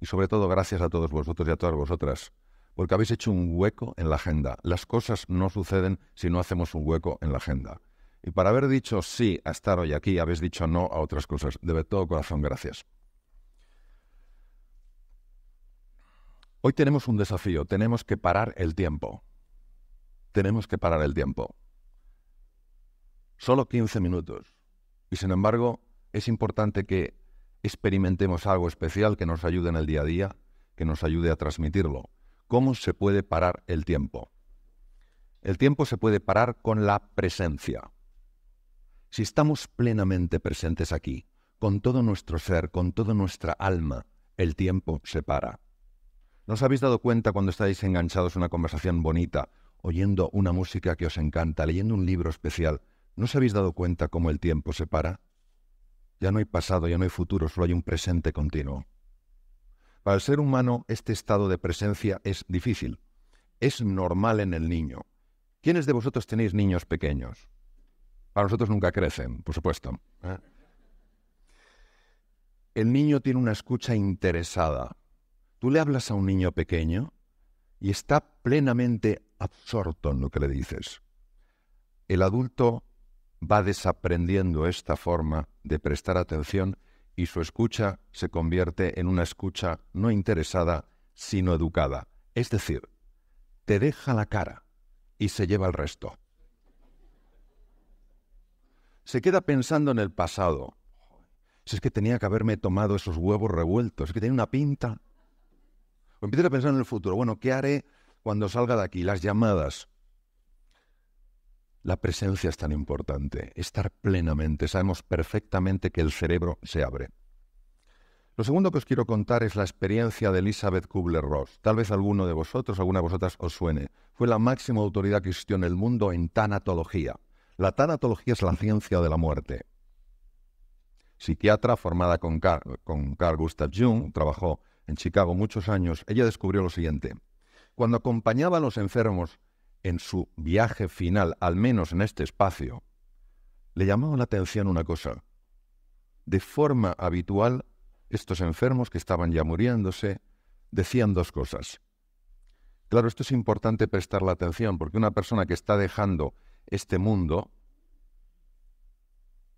y sobre todo gracias a todos vosotros y a todas vosotras, porque habéis hecho un hueco en la agenda. Las cosas no suceden si no hacemos un hueco en la agenda. Y para haber dicho sí a estar hoy aquí, habéis dicho no a otras cosas. De todo corazón, gracias. Hoy tenemos un desafío, tenemos que parar el tiempo. Tenemos que parar el tiempo. Solo 15 minutos. Y sin embargo, es importante que experimentemos algo especial que nos ayude en el día a día, que nos ayude a transmitirlo. ¿Cómo se puede parar el tiempo? El tiempo se puede parar con la presencia. Si estamos plenamente presentes aquí, con todo nuestro ser, con toda nuestra alma, el tiempo se para. ¿No habéis dado cuenta cuando estáis enganchados en una conversación bonita, oyendo una música que os encanta, leyendo un libro especial? ¿No os habéis dado cuenta cómo el tiempo se para? Ya no hay pasado, ya no hay futuro, solo hay un presente continuo. Para el ser humano este estado de presencia es difícil. Es normal en el niño. ¿Quiénes de vosotros tenéis niños pequeños? Para nosotros nunca crecen, por supuesto. ¿eh? El niño tiene una escucha interesada. Tú le hablas a un niño pequeño y está plenamente absorto en lo que le dices. El adulto va desaprendiendo esta forma de prestar atención y su escucha se convierte en una escucha no interesada, sino educada. Es decir, te deja la cara y se lleva el resto. Se queda pensando en el pasado. Si es que tenía que haberme tomado esos huevos revueltos, es que tenía una pinta. O empieza a pensar en el futuro. Bueno, ¿qué haré cuando salga de aquí? Las llamadas. La presencia es tan importante, estar plenamente. Sabemos perfectamente que el cerebro se abre. Lo segundo que os quiero contar es la experiencia de Elizabeth Kubler-Ross. Tal vez alguno de vosotros, alguna de vosotras os suene. Fue la máxima autoridad que existió en el mundo en tanatología. La tanatología es la ciencia de la muerte. Psiquiatra formada con Carl, con Carl Gustav Jung, trabajó en Chicago muchos años, ella descubrió lo siguiente. Cuando acompañaba a los enfermos en su viaje final, al menos en este espacio, le llamaba la atención una cosa. De forma habitual, estos enfermos que estaban ya muriéndose decían dos cosas. Claro, esto es importante prestar la atención porque una persona que está dejando este mundo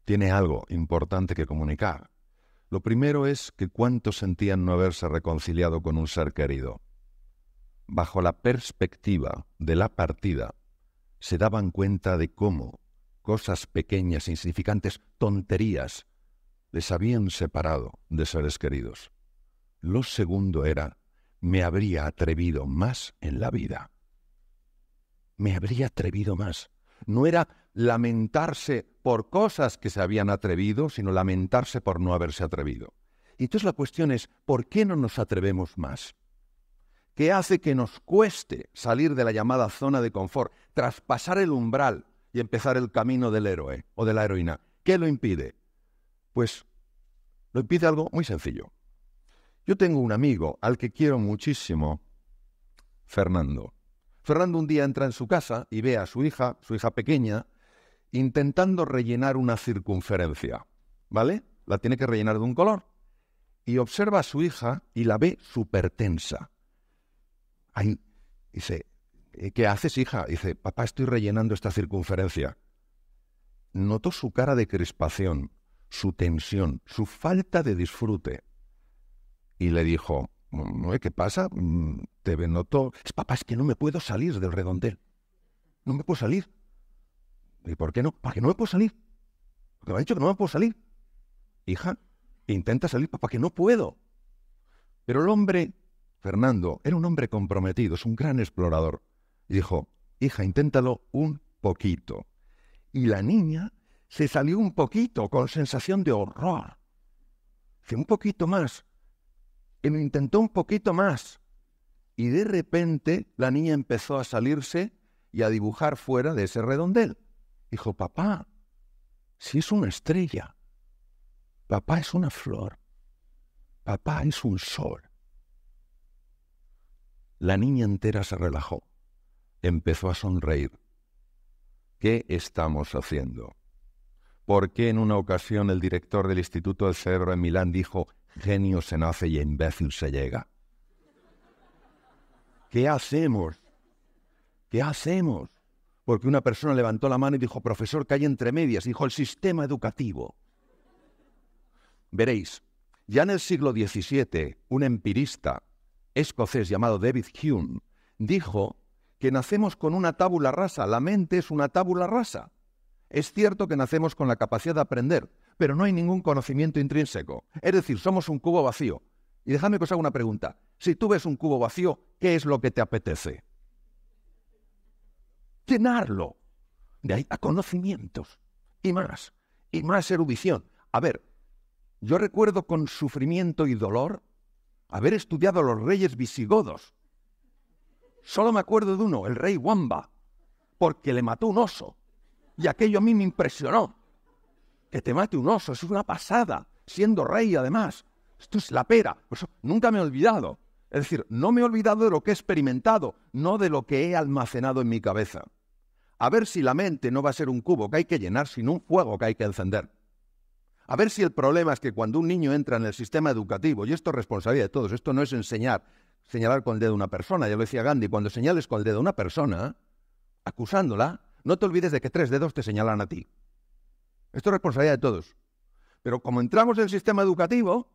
tiene algo importante que comunicar. Lo primero es que cuántos sentían no haberse reconciliado con un ser querido bajo la perspectiva de la partida, se daban cuenta de cómo cosas pequeñas, insignificantes, tonterías, les habían separado de seres queridos. Lo segundo era, me habría atrevido más en la vida. Me habría atrevido más. No era lamentarse por cosas que se habían atrevido, sino lamentarse por no haberse atrevido. Y entonces la cuestión es, ¿por qué no nos atrevemos más? Qué hace que nos cueste salir de la llamada zona de confort, traspasar el umbral y empezar el camino del héroe o de la heroína. ¿Qué lo impide? Pues lo impide algo muy sencillo. Yo tengo un amigo al que quiero muchísimo, Fernando. Fernando un día entra en su casa y ve a su hija, su hija pequeña, intentando rellenar una circunferencia. ¿Vale? La tiene que rellenar de un color. Y observa a su hija y la ve súper tensa dice, eh, ¿qué haces, hija? Dice, papá, estoy rellenando esta circunferencia. Notó su cara de crispación, su tensión, su falta de disfrute. Y le dijo, ¿qué pasa? Mm, te notó, Es papá, es que no me puedo salir del redondel. No me puedo salir. ¿Y por qué no? Porque no me puedo salir. Porque me ha dicho que no me puedo salir. Hija, intenta salir, papá, que no puedo. Pero el hombre Fernando era un hombre comprometido, es un gran explorador. dijo, hija, inténtalo un poquito. Y la niña se salió un poquito con sensación de horror. Dice, un poquito más. Y lo intentó un poquito más. Y de repente la niña empezó a salirse y a dibujar fuera de ese redondel. Dijo, papá, si es una estrella, papá es una flor, papá es un sol. La niña entera se relajó, empezó a sonreír. ¿Qué estamos haciendo? ¿Por qué en una ocasión el director del Instituto del Cerebro en Milán dijo, genio se nace y imbécil se llega? ¿Qué hacemos? ¿Qué hacemos? Porque una persona levantó la mano y dijo, profesor, que hay entre medias, dijo el sistema educativo. Veréis, ya en el siglo XVII, un empirista escocés llamado David Hume dijo que nacemos con una tábula rasa, la mente es una tábula rasa. Es cierto que nacemos con la capacidad de aprender, pero no hay ningún conocimiento intrínseco. Es decir, somos un cubo vacío. Y déjame que os haga una pregunta. Si tú ves un cubo vacío, ¿qué es lo que te apetece? Llenarlo. De ahí a conocimientos. Y más. Y más erudición. A ver, yo recuerdo con sufrimiento y dolor haber estudiado a los reyes visigodos. Solo me acuerdo de uno, el rey Wamba, porque le mató un oso. Y aquello a mí me impresionó. Que te mate un oso, es una pasada, siendo rey además. Esto es la pera. Pues nunca me he olvidado. Es decir, no me he olvidado de lo que he experimentado, no de lo que he almacenado en mi cabeza. A ver si la mente no va a ser un cubo que hay que llenar, sino un fuego que hay que encender. A ver si el problema es que cuando un niño entra en el sistema educativo, y esto es responsabilidad de todos, esto no es enseñar, señalar con el dedo a una persona, ya lo decía Gandhi, cuando señales con el dedo a una persona, acusándola, no te olvides de que tres dedos te señalan a ti. Esto es responsabilidad de todos. Pero como entramos en el sistema educativo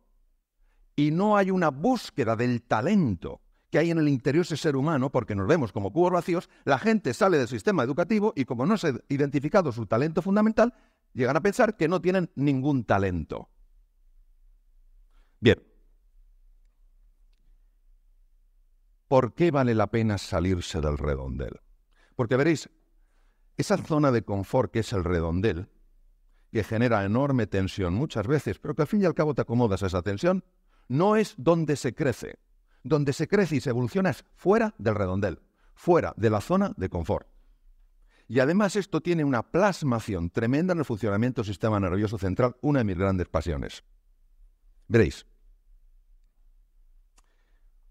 y no hay una búsqueda del talento que hay en el interior ese ser humano, porque nos vemos como cubos vacíos, la gente sale del sistema educativo y como no se ha identificado su talento fundamental, llegan a pensar que no tienen ningún talento. Bien. ¿Por qué vale la pena salirse del redondel? Porque veréis, esa zona de confort que es el redondel, que genera enorme tensión muchas veces, pero que al fin y al cabo te acomodas a esa tensión, no es donde se crece. Donde se crece y se evoluciona es fuera del redondel, fuera de la zona de confort. Y además esto tiene una plasmación tremenda en el funcionamiento del sistema nervioso central, una de mis grandes pasiones. Veréis,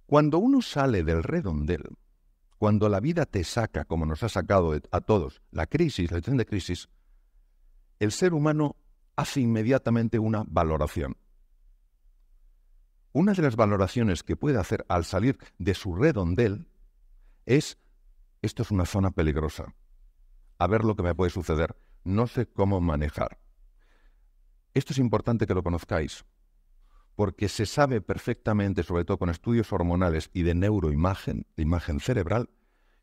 cuando uno sale del redondel, cuando la vida te saca, como nos ha sacado a todos, la crisis, la situación de crisis, el ser humano hace inmediatamente una valoración. Una de las valoraciones que puede hacer al salir de su redondel es, esto es una zona peligrosa, a ver lo que me puede suceder, no sé cómo manejar. Esto es importante que lo conozcáis, porque se sabe perfectamente, sobre todo con estudios hormonales y de neuroimagen, de imagen cerebral,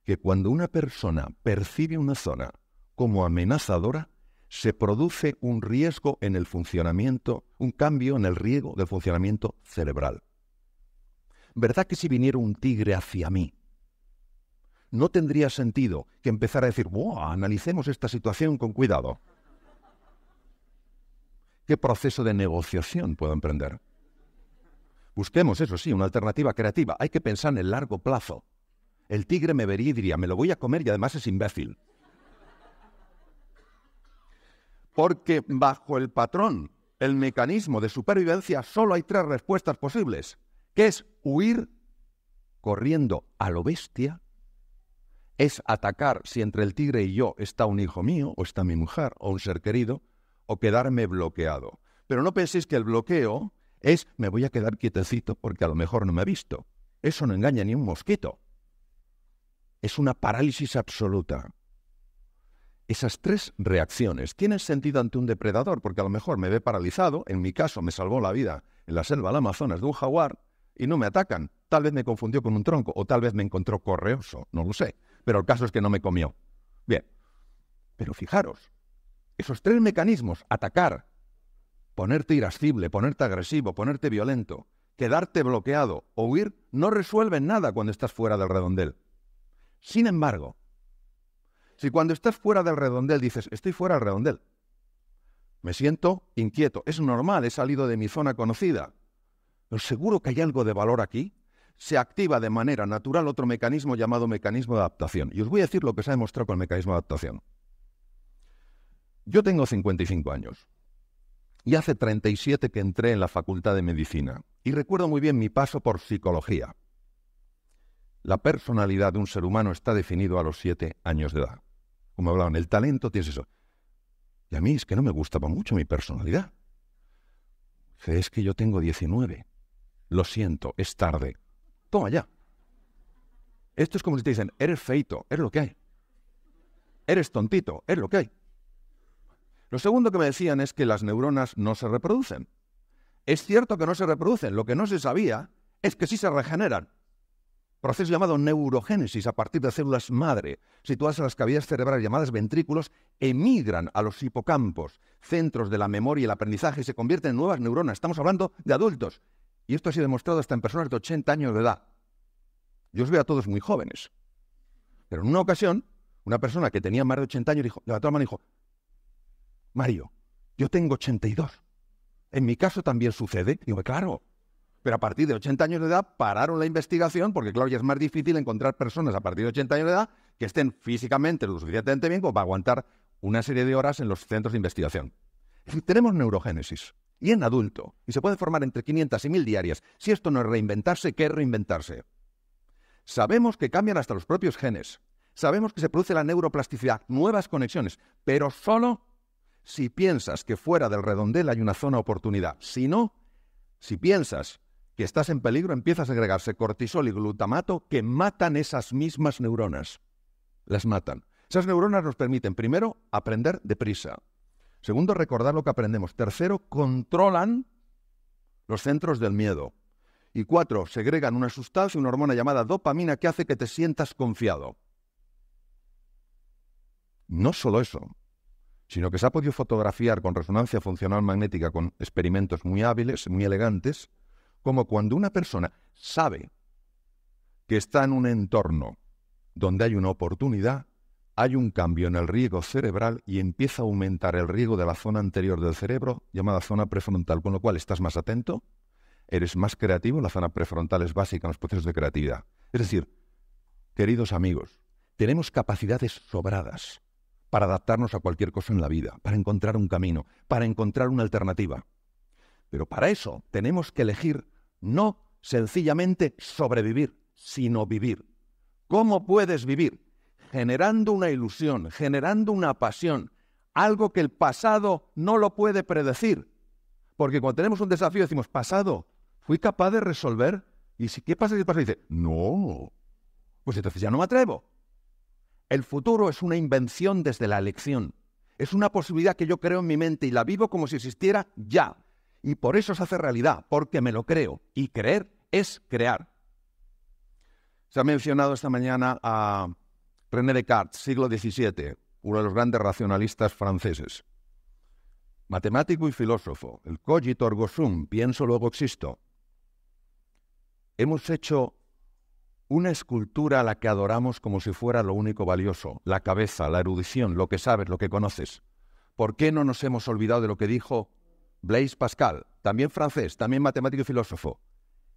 que cuando una persona percibe una zona como amenazadora, se produce un riesgo en el funcionamiento, un cambio en el riesgo del funcionamiento cerebral. ¿Verdad que si viniera un tigre hacia mí, no tendría sentido que empezara a decir, ¡buah! Analicemos esta situación con cuidado. ¿Qué proceso de negociación puedo emprender? Busquemos, eso sí, una alternativa creativa. Hay que pensar en el largo plazo. El tigre me vería y diría, me lo voy a comer y además es imbécil. Porque bajo el patrón, el mecanismo de supervivencia, solo hay tres respuestas posibles, que es huir corriendo a lo bestia es atacar si entre el tigre y yo está un hijo mío, o está mi mujer, o un ser querido, o quedarme bloqueado. Pero no penséis que el bloqueo es me voy a quedar quietecito porque a lo mejor no me ha visto. Eso no engaña ni un mosquito. Es una parálisis absoluta. Esas tres reacciones tienen sentido ante un depredador porque a lo mejor me ve paralizado, en mi caso me salvó la vida en la selva del Amazonas de un jaguar, y no me atacan. Tal vez me confundió con un tronco o tal vez me encontró correoso, no lo sé pero el caso es que no me comió. Bien, pero fijaros, esos tres mecanismos, atacar, ponerte irascible, ponerte agresivo, ponerte violento, quedarte bloqueado o huir, no resuelven nada cuando estás fuera del redondel. Sin embargo, si cuando estás fuera del redondel dices, estoy fuera del redondel, me siento inquieto, es normal, he salido de mi zona conocida, pero seguro que hay algo de valor aquí, se activa de manera natural otro mecanismo llamado mecanismo de adaptación. Y os voy a decir lo que se ha demostrado con el mecanismo de adaptación. Yo tengo 55 años y hace 37 que entré en la Facultad de Medicina y recuerdo muy bien mi paso por psicología. La personalidad de un ser humano está definido a los 7 años de edad. Como hablaban, el talento tienes eso. Y a mí es que no me gustaba mucho mi personalidad. Es que yo tengo 19. Lo siento, es tarde. Toma ya. Esto es como si te dicen, eres feito, es lo que hay. Eres tontito, es lo que hay. Lo segundo que me decían es que las neuronas no se reproducen. Es cierto que no se reproducen. Lo que no se sabía es que sí se regeneran. Proceso llamado neurogénesis a partir de células madre, situadas en las cavidades cerebrales llamadas ventrículos, emigran a los hipocampos, centros de la memoria y el aprendizaje, y se convierten en nuevas neuronas. Estamos hablando de adultos. Y esto ha sido demostrado hasta en personas de 80 años de edad. Yo os veo a todos muy jóvenes. Pero en una ocasión, una persona que tenía más de 80 años dijo, levantó la mano y dijo, Mario, yo tengo 82. En mi caso también sucede. digo, pues claro. Pero a partir de 80 años de edad pararon la investigación porque, claro, ya es más difícil encontrar personas a partir de 80 años de edad que estén físicamente lo suficientemente bien como para aguantar una serie de horas en los centros de investigación. Es decir, tenemos neurogénesis y en adulto, y se puede formar entre 500 y 1000 diarias. Si esto no es reinventarse, ¿qué es reinventarse? Sabemos que cambian hasta los propios genes, sabemos que se produce la neuroplasticidad, nuevas conexiones, pero solo si piensas que fuera del redondel hay una zona oportunidad. Si no, si piensas que estás en peligro, empiezas a agregarse cortisol y glutamato que matan esas mismas neuronas. Las matan. Esas neuronas nos permiten, primero, aprender deprisa. Segundo, recordar lo que aprendemos. Tercero, controlan los centros del miedo. Y cuatro, segregan una sustancia, una hormona llamada dopamina que hace que te sientas confiado. No solo eso, sino que se ha podido fotografiar con resonancia funcional magnética con experimentos muy hábiles, muy elegantes, como cuando una persona sabe que está en un entorno donde hay una oportunidad, hay un cambio en el riego cerebral y empieza a aumentar el riego de la zona anterior del cerebro, llamada zona prefrontal, con lo cual estás más atento, eres más creativo, la zona prefrontal es básica en los procesos de creatividad. Es decir, queridos amigos, tenemos capacidades sobradas para adaptarnos a cualquier cosa en la vida, para encontrar un camino, para encontrar una alternativa. Pero para eso tenemos que elegir no sencillamente sobrevivir, sino vivir. ¿Cómo puedes vivir? generando una ilusión, generando una pasión, algo que el pasado no lo puede predecir. Porque cuando tenemos un desafío decimos, pasado, fui capaz de resolver. ¿Y si qué pasa si el pasado dice, no? Pues entonces ya no me atrevo. El futuro es una invención desde la elección. Es una posibilidad que yo creo en mi mente y la vivo como si existiera ya. Y por eso se hace realidad, porque me lo creo. Y creer es crear. Se ha mencionado esta mañana a René Descartes, siglo XVII, uno de los grandes racionalistas franceses. Matemático y filósofo, el cogito ergo sum, pienso luego existo. Hemos hecho una escultura a la que adoramos como si fuera lo único valioso, la cabeza, la erudición, lo que sabes, lo que conoces. ¿Por qué no nos hemos olvidado de lo que dijo Blaise Pascal, también francés, también matemático y filósofo?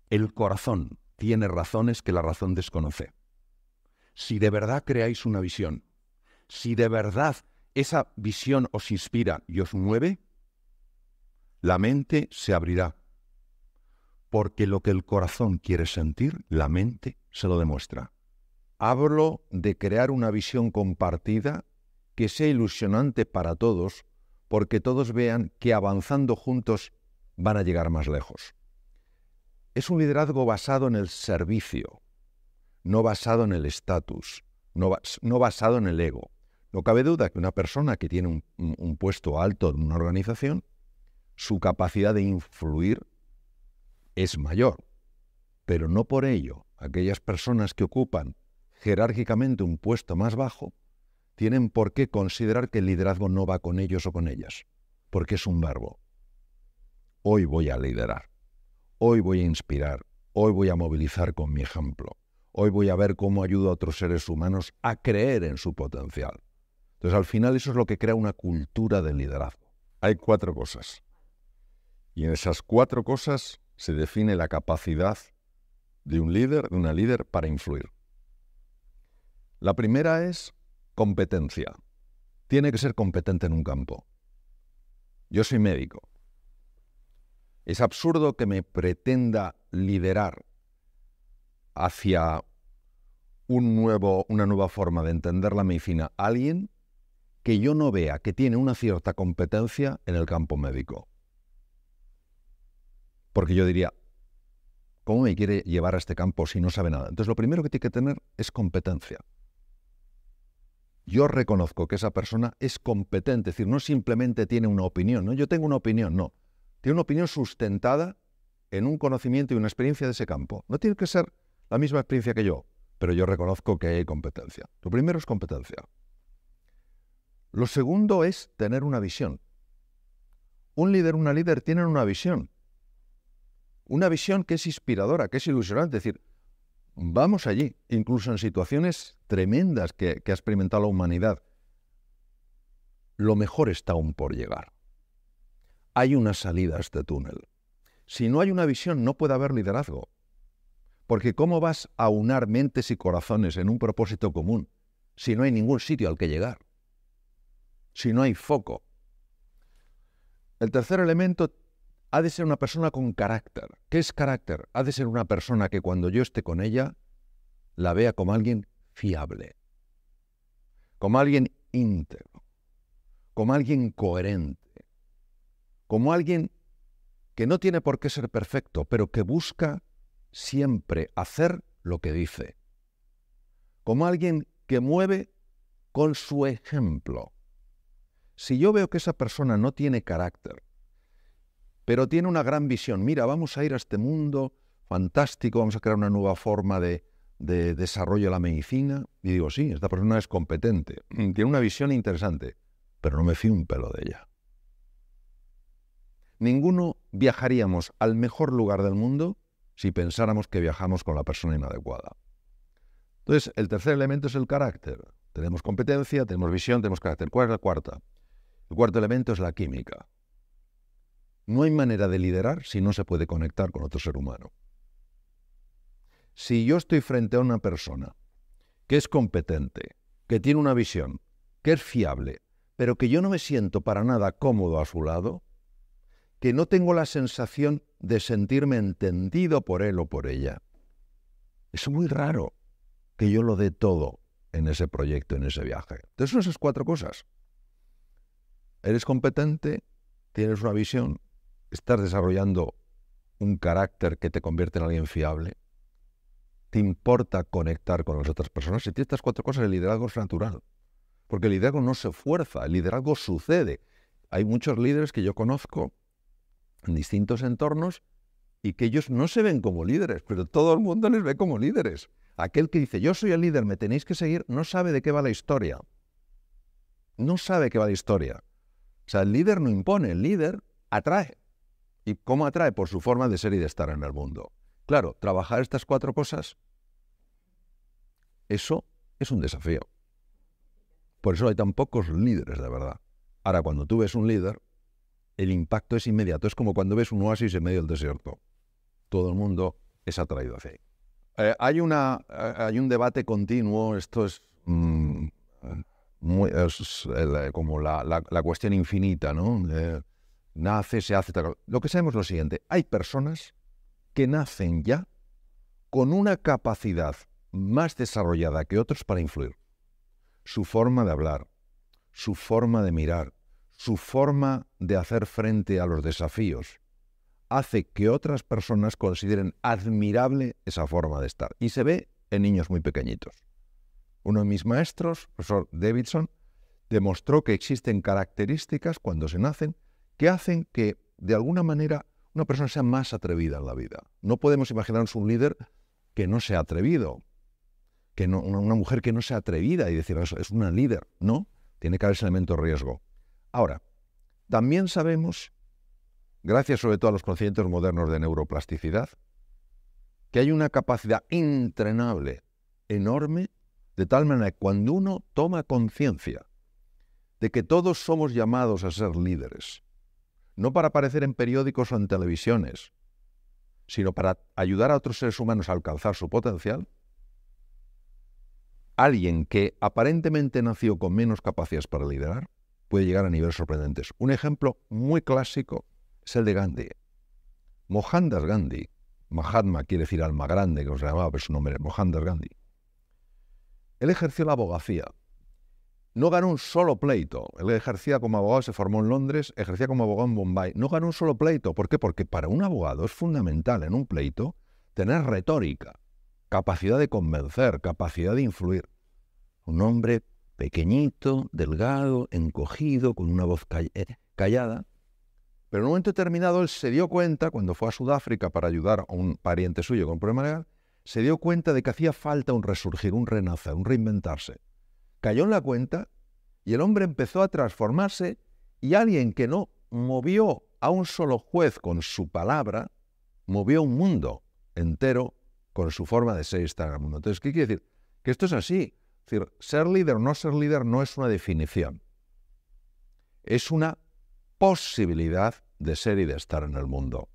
El corazón tiene razones que la razón desconoce si de verdad creáis una visión, si de verdad esa visión os inspira y os mueve, la mente se abrirá. Porque lo que el corazón quiere sentir, la mente se lo demuestra. Hablo de crear una visión compartida que sea ilusionante para todos, porque todos vean que avanzando juntos van a llegar más lejos. Es un liderazgo basado en el servicio, no basado en el estatus, no, basado en el ego. No cabe duda que una persona que tiene un, un puesto alto en una organización, su capacidad de influir es mayor, pero no por ello aquellas personas que ocupan jerárquicamente un puesto más bajo tienen por qué considerar que el liderazgo no va con ellos o con ellas, porque es un verbo. Hoy voy a liderar, hoy voy a inspirar, hoy voy a movilizar con mi ejemplo. Hoy voy a ver cómo ayudo a otros seres humanos a creer en su potencial. Entonces, al final eso es lo que crea una cultura de liderazgo. Hay cuatro cosas. Y en esas cuatro cosas se define la capacidad de un líder, de una líder, para influir. La primera es competencia. Tiene que ser competente en un campo. Yo soy médico. Es absurdo que me pretenda liderar hacia un nuevo, una nueva forma de entender la medicina alguien que yo no vea que tiene una cierta competencia en el campo médico. Porque yo diría, ¿cómo me quiere llevar a este campo si no sabe nada? Entonces lo primero que tiene que tener es competencia. Yo reconozco que esa persona es competente, es decir, no simplemente tiene una opinión, no, yo tengo una opinión, no. Tiene una opinión sustentada en un conocimiento y una experiencia de ese campo. No tiene que ser la misma experiencia que yo, pero yo reconozco que hay competencia. Lo primero es competencia. Lo segundo es tener una visión. Un líder, una líder tienen una visión. Una visión que es inspiradora, que es ilusionante. Es decir, vamos allí, incluso en situaciones tremendas que, que ha experimentado la humanidad. Lo mejor está aún por llegar. Hay unas salidas de túnel. Si no hay una visión, no puede haber liderazgo. Porque ¿cómo vas a unar mentes y corazones en un propósito común si no hay ningún sitio al que llegar? Si no hay foco. El tercer elemento ha de ser una persona con carácter. ¿Qué es carácter? Ha de ser una persona que cuando yo esté con ella la vea como alguien fiable, como alguien íntegro, como alguien coherente, como alguien que no tiene por qué ser perfecto, pero que busca siempre hacer lo que dice, como alguien que mueve con su ejemplo. Si yo veo que esa persona no tiene carácter, pero tiene una gran visión, mira, vamos a ir a este mundo fantástico, vamos a crear una nueva forma de, desarrollo de la medicina, y digo, sí, esta persona es competente, tiene una visión interesante, pero no me fío un pelo de ella. Ninguno viajaríamos al mejor lugar del mundo si pensáramos que viajamos con la persona inadecuada. Entonces, el tercer elemento es el carácter. Tenemos competencia, tenemos visión, tenemos carácter. ¿Cuál es la cuarta? El cuarto elemento es la química. No hay manera de liderar si no se puede conectar con otro ser humano. Si yo estoy frente a una persona que es competente, que tiene una visión, que es fiable, pero que yo no me siento para nada cómodo a su lado, que no tengo la sensación de sentirme entendido por él o por ella. Es muy raro que yo lo dé todo en ese proyecto, en ese viaje. Entonces son esas cuatro cosas. Eres competente, tienes una visión, estás desarrollando un carácter que te convierte en alguien fiable, te importa conectar con las otras personas. Si tienes estas cuatro cosas, el liderazgo es natural. Porque el liderazgo no se fuerza, el liderazgo sucede. Hay muchos líderes que yo conozco en distintos entornos y que ellos no se ven como líderes, pero todo el mundo les ve como líderes. Aquel que dice, yo soy el líder, me tenéis que seguir, no sabe de qué va la historia. No sabe qué va la historia. O sea, el líder no impone, el líder atrae. ¿Y cómo atrae? Por su forma de ser y de estar en el mundo. Claro, trabajar estas cuatro cosas, eso es un desafío. Por eso hay tan pocos líderes de verdad. Ahora, cuando tú ves un líder, el impacto es inmediato. Es como cuando ves un oasis en medio del desierto. Todo el mundo es atraído hacia ahí. Eh, hay, una, eh, hay un debate continuo, esto es, mm, muy, eh, como la, cuestión infinita, ¿no? nace, se hace. Lo que sabemos es lo siguiente: hay personas que nacen ya con una capacidad más desarrollada que otros para influir. Su forma de hablar, su forma de mirar, su forma de hacer frente a los desafíos hace que otras personas consideren admirable esa forma de estar. Y se ve en niños muy pequeñitos. Uno de mis maestros, profesor Davidson, demostró que existen características cuando se nacen que hacen que, de alguna manera, una persona sea más atrevida en la vida. No podemos imaginarnos un líder que no sea atrevido, que una mujer que no sea atrevida y decir, ah, eso es una líder. No, tiene que haber ese elemento riesgo. Ahora, también sabemos, gracias sobre todo a los conocimientos modernos de neuroplasticidad, que hay una capacidad entrenable enorme, de tal manera que cuando uno toma conciencia de que todos somos llamados a ser líderes, no para aparecer en periódicos o en televisiones, sino para ayudar a otros seres humanos a alcanzar su potencial, alguien que aparentemente nació con menos capacidades para liderar, puede llegar a niveles sorprendentes. Un ejemplo muy clásico es el de Gandhi. Mohandas Gandhi, Mahatma quiere decir alma grande, que os llamaba por su nombre, Mohandas Gandhi. Él ejerció la abogacía. No ganó un solo pleito. Él ejercía como abogado, se formó en Londres, ejercía como abogado en Bombay. No ganó un solo pleito. ¿Por qué? Porque para un abogado es fundamental en un pleito tener retórica, capacidad de convencer, capacidad de influir. Un hombre pequeñito, delgado, encogido, con una voz eh, callada. Pero en un momento determinado él se dio cuenta, cuando fue a Sudáfrica para ayudar a un pariente suyo con un problema legal, se dio cuenta de que hacía falta un resurgir, un renacer, un reinventarse. Cayó en la cuenta y el hombre empezó a transformarse y alguien que no movió a un solo juez con su palabra, movió un mundo entero con su forma de ser estar mundo... Entonces, ¿qué quiere decir? Que esto es así. Es decir, ser líder o no ser líder no es una definición. Es una posibilidad de ser y de estar en el mundo.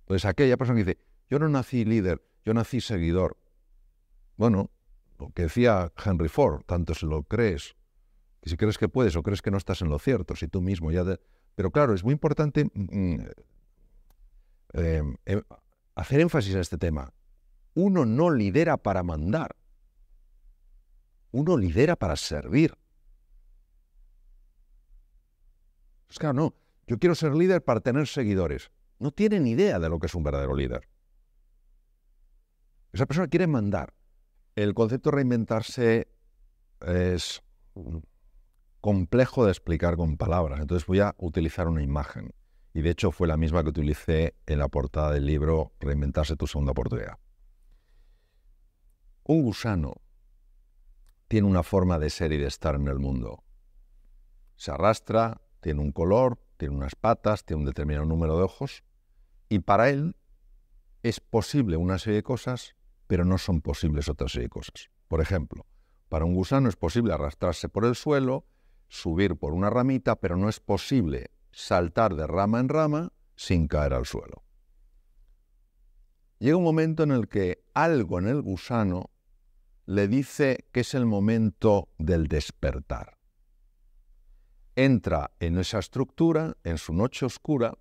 Entonces, aquella persona que dice, yo no nací líder, yo nací seguidor. Bueno, lo que decía Henry Ford, tanto si lo crees, que si crees que puedes o crees que no estás en lo cierto, si tú mismo ya... Pero claro, es muy importante mm, mm, eh, em, hacer énfasis en este tema. Uno no lidera para mandar uno lidera para servir. Es pues claro, no, yo quiero ser líder para tener seguidores. No tienen idea de lo que es un verdadero líder. Esa persona quiere mandar. El concepto de reinventarse es complejo de explicar con palabras, entonces voy a utilizar una imagen. Y de hecho fue la misma que utilicé en la portada del libro Reinventarse tu segunda oportunidad. Un gusano tiene una forma de ser y de estar en el mundo. Se arrastra, tiene un color, tiene unas patas, tiene un determinado número de ojos, y para él es posible una serie de cosas, pero no son posibles otra serie de cosas. Por ejemplo, para un gusano es posible arrastrarse por el suelo, subir por una ramita, pero no es posible saltar de rama en rama sin caer al suelo. Llega un momento en el que algo en el gusano le dice que es el momento del despertar. Entra en esa estructura, en su noche oscura,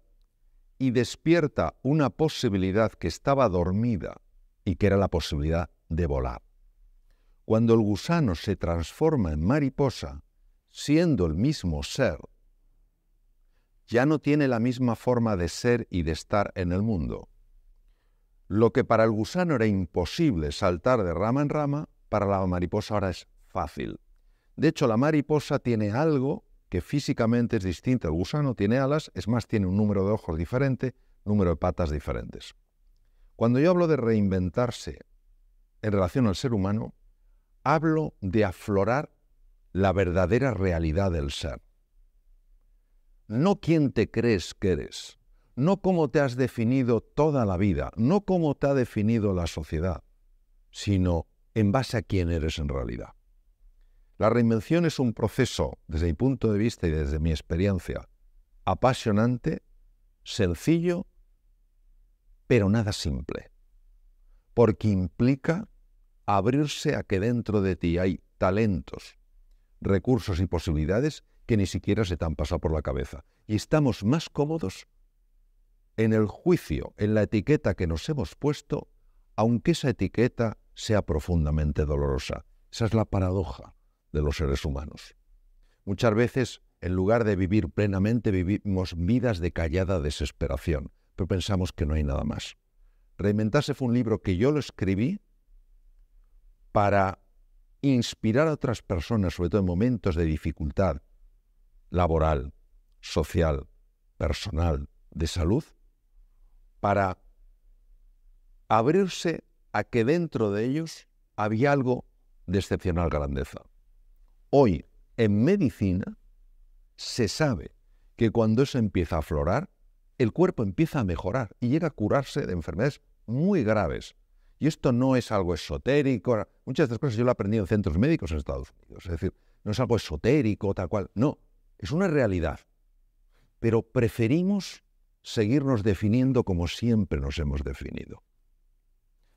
y despierta una posibilidad que estaba dormida y que era la posibilidad de volar. Cuando el gusano se transforma en mariposa, siendo el mismo ser, ya no tiene la misma forma de ser y de estar en el mundo. Lo que para el gusano era imposible saltar de rama en rama, para la mariposa ahora es fácil. De hecho, la mariposa tiene algo que físicamente es distinto al gusano, tiene alas, es más, tiene un número de ojos diferente, número de patas diferentes. Cuando yo hablo de reinventarse en relación al ser humano, hablo de aflorar la verdadera realidad del ser. No quién te crees que eres, no cómo te has definido toda la vida, no cómo te ha definido la sociedad, sino en base a quién eres en realidad. La reinvención es un proceso, desde mi punto de vista y desde mi experiencia, apasionante, sencillo, pero nada simple, porque implica abrirse a que dentro de ti hay talentos, recursos y posibilidades que ni siquiera se te han pasado por la cabeza. Y estamos más cómodos en el juicio, en la etiqueta que nos hemos puesto, aunque esa etiqueta sea profundamente dolorosa. Esa es la paradoja de los seres humanos. Muchas veces, en lugar de vivir plenamente, vivimos vidas de callada desesperación, pero pensamos que no hay nada más. Reinventarse fue un libro que yo lo escribí para inspirar a otras personas, sobre todo en momentos de dificultad laboral, social, personal, de salud, para abrirse a que dentro de ellos había algo de excepcional grandeza. Hoy, en medicina, se sabe que cuando eso empieza a aflorar, el cuerpo empieza a mejorar y llega a curarse de enfermedades muy graves. Y esto no es algo esotérico. Muchas de estas cosas yo lo he aprendido en centros médicos en Estados Unidos. Es decir, no es algo esotérico, tal cual. No, es una realidad. Pero preferimos seguirnos definiendo como siempre nos hemos definido.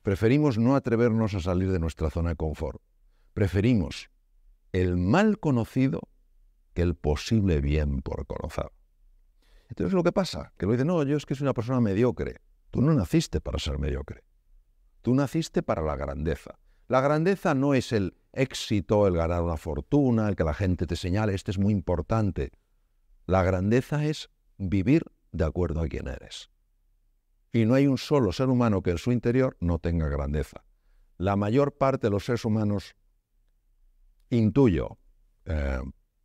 Preferimos no atrevernos a salir de nuestra zona de confort. Preferimos el mal conocido que el posible bien por conocer. Entonces lo que pasa, que lo dice, no, yo es que soy una persona mediocre. Tú no naciste para ser mediocre. Tú naciste para la grandeza. La grandeza no es el éxito, el ganar una fortuna, el que la gente te señale, este es muy importante. La grandeza es vivir de acuerdo a quién eres. Y no hay un solo ser humano que en su interior no tenga grandeza. La mayor parte de los seres humanos, intuyo, eh,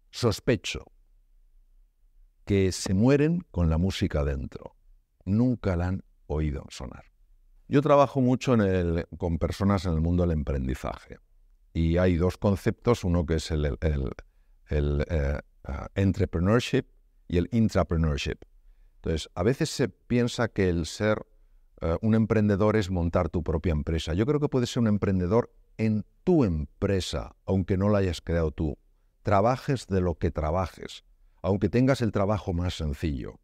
sospecho, que se mueren con la música dentro. Nunca la han oído sonar. Yo trabajo mucho con personas en el mundo del emprendizaje. Y hay dos conceptos, uno que es el, eh, entrepreneurship y el intrapreneurship. Entonces, a veces se piensa que el ser eh, un emprendedor es montar tu propia empresa. Yo creo que puedes ser un emprendedor en tu empresa, aunque no la hayas creado tú. Trabajes de lo que trabajes, aunque tengas el trabajo más sencillo.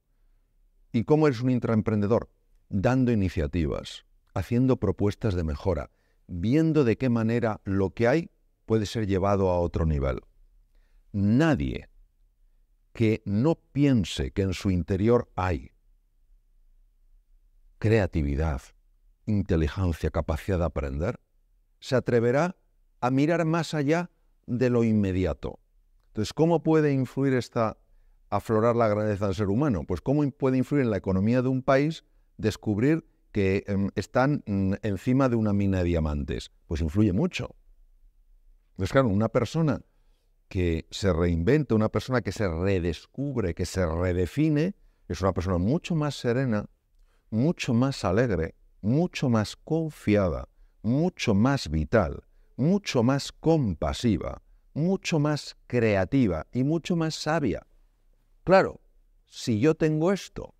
¿Y cómo eres un intraemprendedor? Dando iniciativas, haciendo propuestas de mejora, viendo de qué manera lo que hay puede ser llevado a otro nivel. Nadie que no piense que en su interior hay creatividad, inteligencia, capacidad de aprender, se atreverá a mirar más allá de lo inmediato. Entonces, ¿cómo puede influir esta aflorar la grandeza del ser humano? Pues cómo puede influir en la economía de un país descubrir que em, están mm, encima de una mina de diamantes. Pues influye mucho. Es claro, una persona que se reinventa, una persona que se redescubre, que se redefine, es una persona mucho más serena, mucho más alegre, mucho más confiada, mucho más vital, mucho más compasiva, mucho más creativa y mucho más sabia. Claro, si yo tengo esto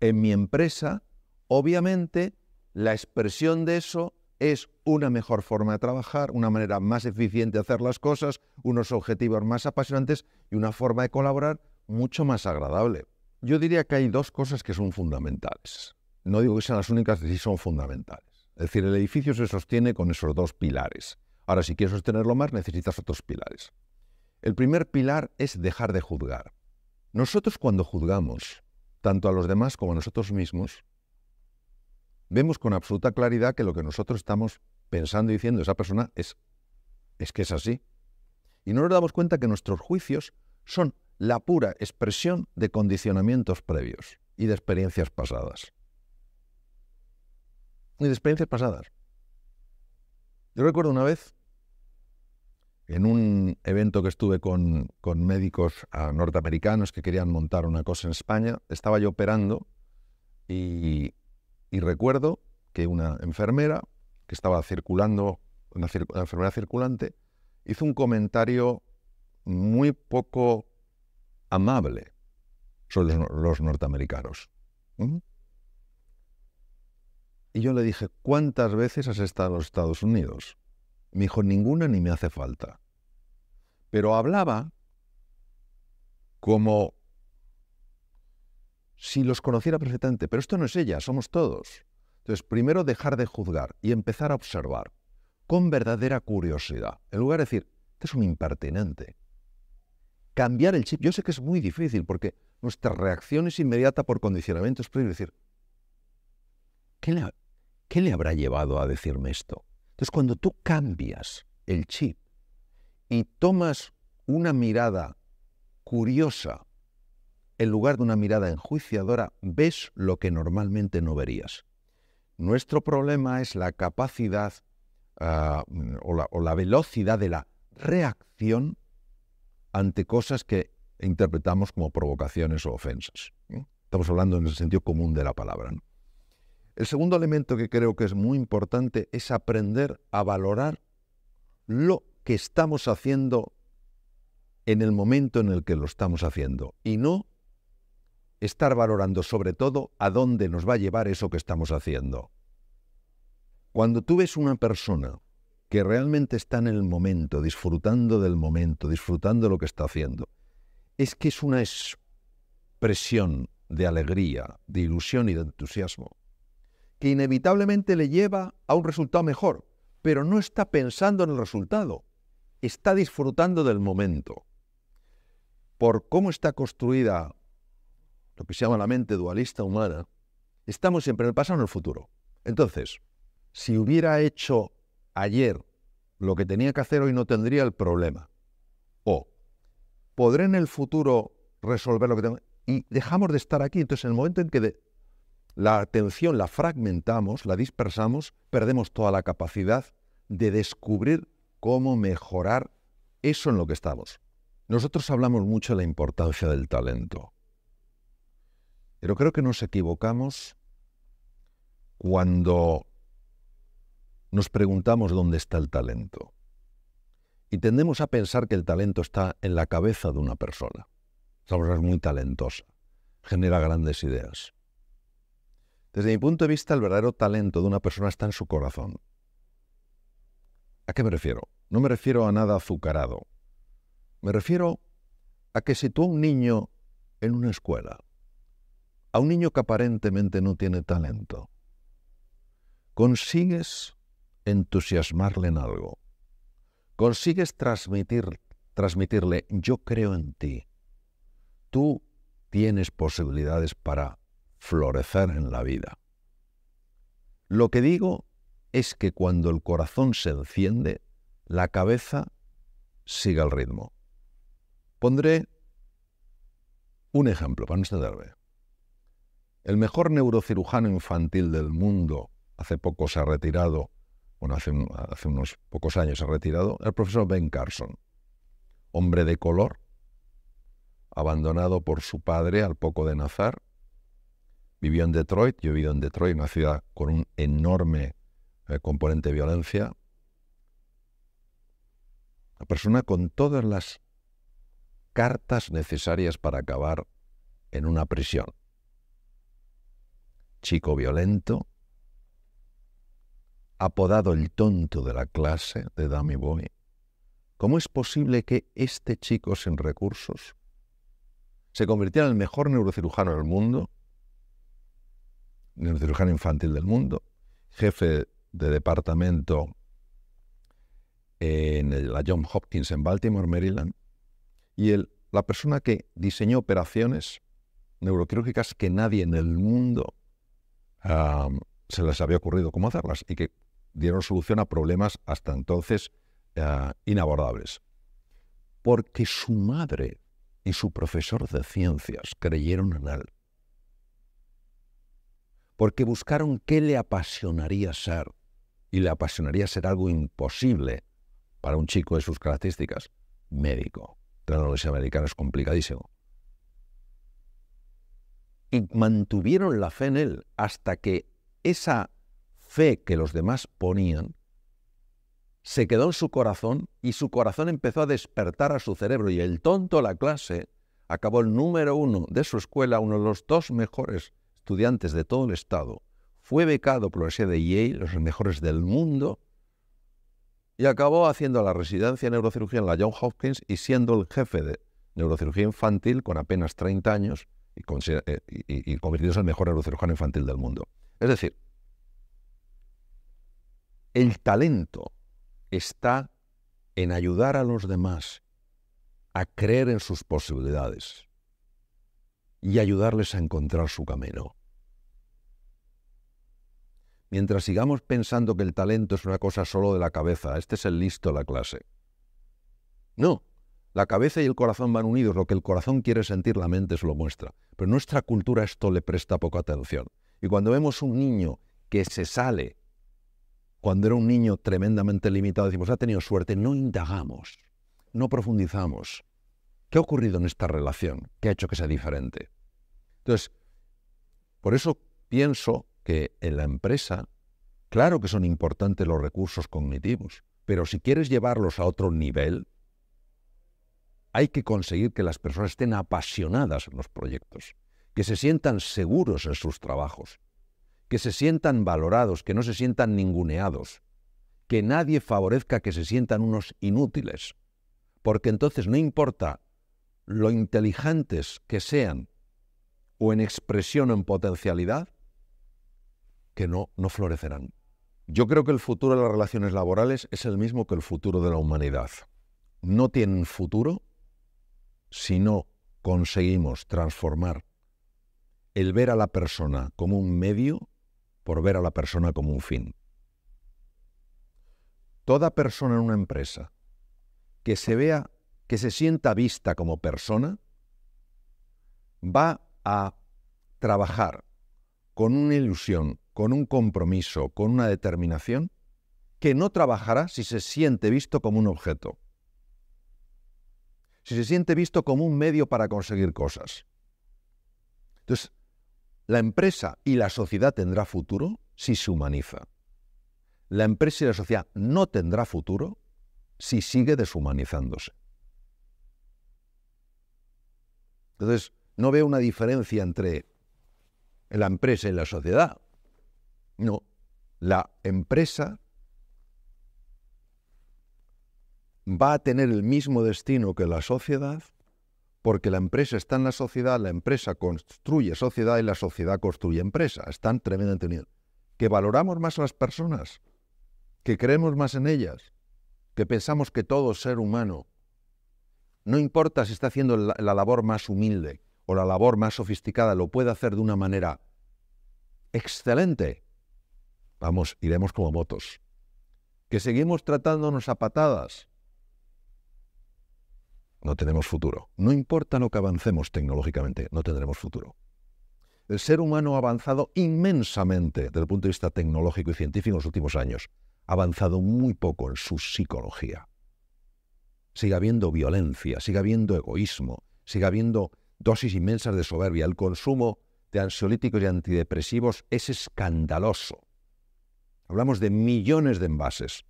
en mi empresa, obviamente la expresión de eso es una mejor forma de trabajar, una manera más eficiente de hacer las cosas, unos objetivos más apasionantes y una forma de colaborar mucho más agradable. Yo diría que hay dos cosas que son fundamentales. No digo que sean las únicas, sí son fundamentales. Es decir, el edificio se sostiene con esos dos pilares. Ahora, si quieres sostenerlo más, necesitas otros pilares. El primer pilar es dejar de juzgar. Nosotros cuando juzgamos, tanto a los demás como a nosotros mismos, vemos con absoluta claridad que lo que nosotros estamos pensando y diciendo esa persona es, es que es así. Y no nos damos cuenta que nuestros juicios son la pura expresión de condicionamientos previos y de experiencias pasadas. Y de experiencias pasadas. Yo recuerdo una vez, en un evento que estuve con, con médicos ah, norteamericanos que querían montar una cosa en España, estaba yo operando y y recuerdo que una enfermera que estaba circulando, una, enfermera circulante, hizo un comentario muy poco amable sobre los, norteamericanos. Y yo le dije, ¿cuántas veces has estado en los Estados Unidos? Me dijo, ninguna ni me hace falta. Pero hablaba como si los conociera perfectamente, pero esto no es ella, somos todos. Entonces, primero dejar de juzgar y empezar a observar con verdadera curiosidad, en lugar de decir, este es un impertinente. Cambiar el chip, yo sé que es muy difícil porque nuestra reacción es inmediata por condicionamiento, es decir, ¿qué le habrá llevado a decirme esto? Entonces, cuando tú cambias el chip y tomas una mirada curiosa en lugar de una mirada enjuiciadora, ves lo que normalmente no verías. Nuestro problema es la capacidad ah, o, la, velocidad de la reacción ante cosas que interpretamos como provocaciones o ofensas. Estamos hablando en el sentido común de la palabra. El segundo elemento que creo que es muy importante es aprender a valorar lo que estamos haciendo en el momento en el que lo estamos haciendo y no estar valorando sobre todo a dónde nos va a llevar eso que estamos haciendo. Cuando tú ves una persona que realmente está en el momento, disfrutando del momento, disfrutando lo que está haciendo, es que es una expresión de alegría, de ilusión y de entusiasmo, que inevitablemente le lleva a un resultado mejor, pero no está pensando en el resultado, está disfrutando del momento. Por cómo está construida lo que se llama la mente dualista humana, estamos siempre en el pasado o en el futuro. Entonces, si hubiera hecho ayer lo que tenía que hacer hoy no tendría el problema. O, ¿podré en el futuro resolver lo que tengo? Y dejamos de estar aquí. Entonces, en el momento en que la atención la fragmentamos, la dispersamos, perdemos toda la capacidad de descubrir cómo mejorar eso en lo que estamos. Nosotros hablamos mucho de la importancia del talento. Pero creo que nos equivocamos cuando nos preguntamos dónde está el talento. Y tendemos a pensar que el talento está en la cabeza de una persona. Esa persona es muy talentosa, genera grandes ideas. Desde mi punto de vista, el verdadero talento de una persona está en su corazón. ¿A qué me refiero? No me refiero a nada azucarado. Me refiero a que si tú un niño en una escuela a un niño que aparentemente no tiene talento, consigues entusiasmarle en algo, consigues transmitir, transmitirle, yo creo en ti, tú tienes posibilidades para florecer en la vida. Lo que digo es que cuando el corazón se enciende, la cabeza sigue el ritmo. Pondré un ejemplo para no entenderme. El mejor neurocirujano infantil del mundo, hace poco se ha retirado, bueno, hace, unos pocos años se ha retirado, el profesor Ben Carson, hombre de color, abandonado por su padre al poco de nacer. Vivió en Detroit, yo he vivido en Detroit, una ciudad con un enorme eh, componente de violencia. Una persona con todas las cartas necesarias para acabar en una prisión chico violento, apodado el tonto de la clase de Dummy Boy, ¿cómo es posible que este chico sin recursos se convirtiera en el mejor neurocirujano del mundo, neurocirujano infantil del mundo, jefe de departamento en la John Hopkins en Baltimore, Maryland, y el, la persona que diseñó operaciones neuroquirúrgicas que nadie en el mundo se les había ocurrido cómo hacerlas y que dieron solución a problemas hasta entonces eh, inabordables. Porque su madre y su profesor de ciencias creyeron en él. Porque buscaron qué le apasionaría ser. Y le apasionaría ser algo imposible para un chico de sus características. Médico. La universidad es complicadísimo y mantuvieron la fe en Él hasta que esa fe que los demás ponían se quedó en su corazón y su corazón empezó a despertar a su cerebro y el tonto, la clase, acabó el número uno de su escuela, uno de los dos mejores estudiantes de todo el estado, fue becado por la sede de Yale, los mejores del mundo, y acabó haciendo la residencia en neurocirugía en la Johns Hopkins y siendo el jefe de neurocirugía infantil con apenas 30 años y, eh, en el mejor neurocirujano infantil del mundo. Es decir, el talento está en ayudar a los demás a creer en sus posibilidades y ayudarles a encontrar su camino. Mientras sigamos pensando que el talento es una cosa solo de la cabeza, este es el listo de la clase. No, la cabeza y el corazón van unidos, lo que el corazón quiere sentir, la mente se lo muestra. Pero nuestra cultura esto le presta poca atención. Y cuando vemos un niño que se sale, cuando era un niño tremendamente limitado, decimos, ha tenido suerte, no indagamos, no profundizamos. ¿Qué ha ocurrido en esta relación? ¿Qué ha hecho que sea diferente? Entonces, por eso pienso que en la empresa, claro que son importantes los recursos cognitivos, pero si quieres llevarlos a otro nivel, hay que conseguir que las personas estén apasionadas en los proyectos, que se sientan seguros en sus trabajos, que se sientan valorados, que no se sientan ninguneados, que nadie favorezca que se sientan unos inútiles, porque entonces no importa lo inteligentes que sean o en expresión o en potencialidad, que no, no florecerán. Yo creo que el futuro de las relaciones laborales es el mismo que el futuro de la humanidad. No tienen futuro si no conseguimos transformar el ver a la persona como un medio por ver a la persona como un fin. Toda persona en una empresa que se vea, que se sienta vista como persona, va a trabajar con una ilusión, con un compromiso, con una determinación, que no trabajará si se siente visto como un objeto si se siente visto como un medio para conseguir cosas. Entonces, la empresa y la sociedad tendrá futuro si se humaniza. La empresa y la sociedad no tendrá futuro si sigue deshumanizándose. Entonces, no veo una diferencia entre la empresa y la sociedad. No, la empresa va a tener el mismo destino que la sociedad, porque la empresa está en la sociedad, la empresa construye sociedad y la sociedad construye empresa. Están tremendamente unidos. Que valoramos más a las personas, que creemos más en ellas, que pensamos que todo ser humano, no importa si está haciendo la, la labor más humilde o la labor más sofisticada, lo puede hacer de una manera excelente. Vamos, iremos como motos. Que seguimos tratándonos a patadas, no tenemos futuro. No importa lo que avancemos tecnológicamente, no tendremos futuro. El ser humano ha avanzado inmensamente desde el punto de vista tecnológico y científico en los últimos años. Ha avanzado muy poco en su psicología. Sigue habiendo violencia, sigue habiendo egoísmo, sigue habiendo dosis inmensas de soberbia. El consumo de ansiolíticos y antidepresivos es escandaloso. Hablamos de millones de envases.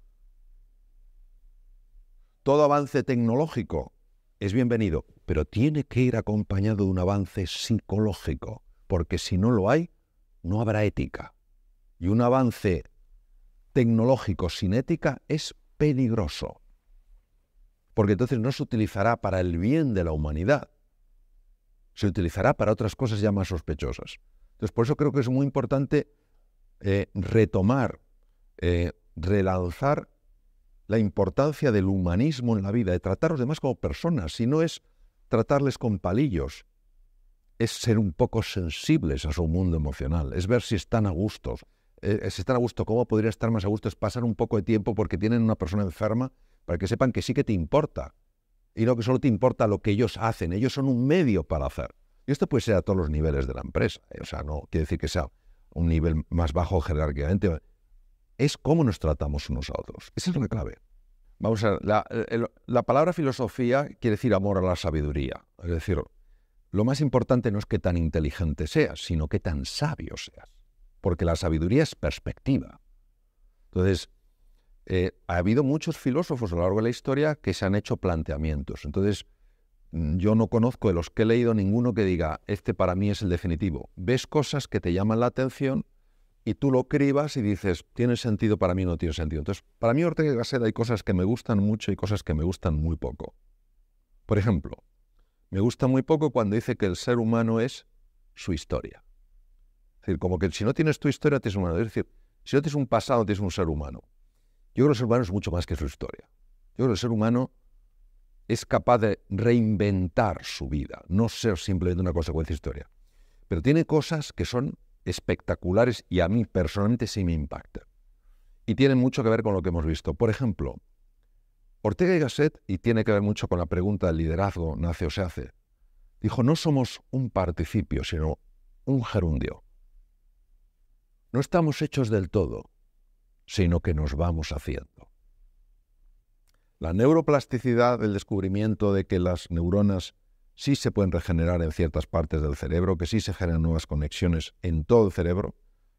Todo avance tecnológico es bienvenido, pero tiene que ir acompañado de un avance psicológico, porque si no lo hay, no habrá ética. Y un avance tecnológico sin ética es peligroso, porque entonces no se utilizará para el bien de la humanidad, se utilizará para otras cosas ya más sospechosas. Entonces, por eso creo que es muy importante eh, retomar, eh, relanzar la importancia del humanismo en la vida, de tratar a los demás como personas, si no es tratarles con palillos, es ser un poco sensibles a su mundo emocional, es ver si están a gustos. Eh, eh, si están a gusto, ¿cómo podría estar más a gusto? Es pasar un poco de tiempo porque tienen una persona enferma para que sepan que sí que te importa. Y no que solo te importa lo que ellos hacen, ellos son un medio para hacer. Y esto puede ser a todos los niveles de la empresa. Eh, o sea, no quiere decir que sea un nivel más bajo jerárquicamente, es cómo nos tratamos unos a otros. Esa es la clave. Vamos a ver, la, palabra filosofía quiere decir amor a la sabiduría. Es decir, lo más importante no es que tan inteligente seas, sino que tan sabio seas. Porque la sabiduría es perspectiva. Entonces, eh, ha habido muchos filósofos a lo largo de la historia que se han hecho planteamientos. Entonces, mm, yo no conozco de los que he leído ninguno que diga, este para mí es el definitivo. Ves cosas que te llaman la atención y tú lo cribas y dices, ¿tiene sentido para mí no tiene sentido? Entonces, para mí Ortega y Gasset hay cosas que me gustan mucho y cosas que me gustan muy poco. Por ejemplo, me gusta muy poco cuando dice que el ser humano es su historia. Es decir, como que si no tienes tu historia, tienes un humano. Es decir, si no tienes un pasado, tienes un ser humano. Yo creo que el ser humano es mucho más que su historia. Yo creo que el ser humano es capaz de reinventar su vida, no ser simplemente una consecuencia de historia. Pero tiene cosas que son espectaculares y a mí personalmente sí me impacta. Y tienen mucho que ver con lo que hemos visto. Por ejemplo, Ortega y Gasset, y tiene que ver mucho con la pregunta del liderazgo, nace o se hace, dijo, no somos un participio, sino un gerundio. No estamos hechos del todo, sino que nos vamos haciendo. La neuroplasticidad, el descubrimiento de que las neuronas sí se pueden regenerar en ciertas partes del cerebro, que sí se generan nuevas conexiones en todo el cerebro.